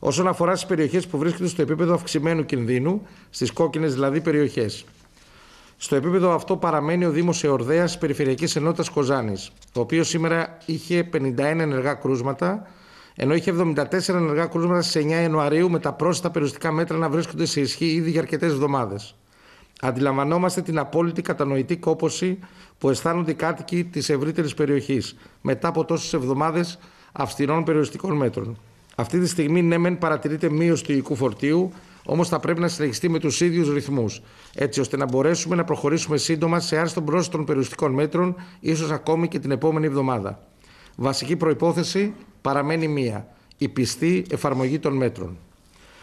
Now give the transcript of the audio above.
όσον αφορά στις περιοχές που βρίσκονται στο επίπεδο αυξημένου κινδύνου, στις κόκκινες δηλαδή περιοχές. Στο επίπεδο αυτό παραμένει ο Δήμος Εορδέας τη Περιφερειακής Ενότητας Κοζάνης, το οποίος σήμερα είχε 51 ενεργά κρούσματα, ενώ είχε 74 ενεργά κρούσματα στις 9 Ιανουαρίου, με τα πρόσθετα περιοριστικά μέτρα να βρίσκονται σε ισχύ ήδη για αρκετές εβδομάδες. Αντιλαμβανόμαστε την απόλυτη κατανοητή κόποση που αισθάνονται οι κάτοικοι της ευρύτερης περιοχής μετά από τόσες εβδομάδες αυστηρών περιοριστικών μέτρων. Αυτή τη στιγμή, ναι, μεν παρατηρείται μείωση του υλικού e φορτίου, όμως θα πρέπει να συνεχιστεί με τους ίδιους ρυθμούς, έτσι ώστε να μπορέσουμε να προχωρήσουμε σύντομα σε άριστον των των περιοριστικών μέτρων, ίσως ακόμη και την επόμενη εβδομάδα. Βασική προπόθεση παραμένει μία: η πιστή εφαρμογή των μέτρων.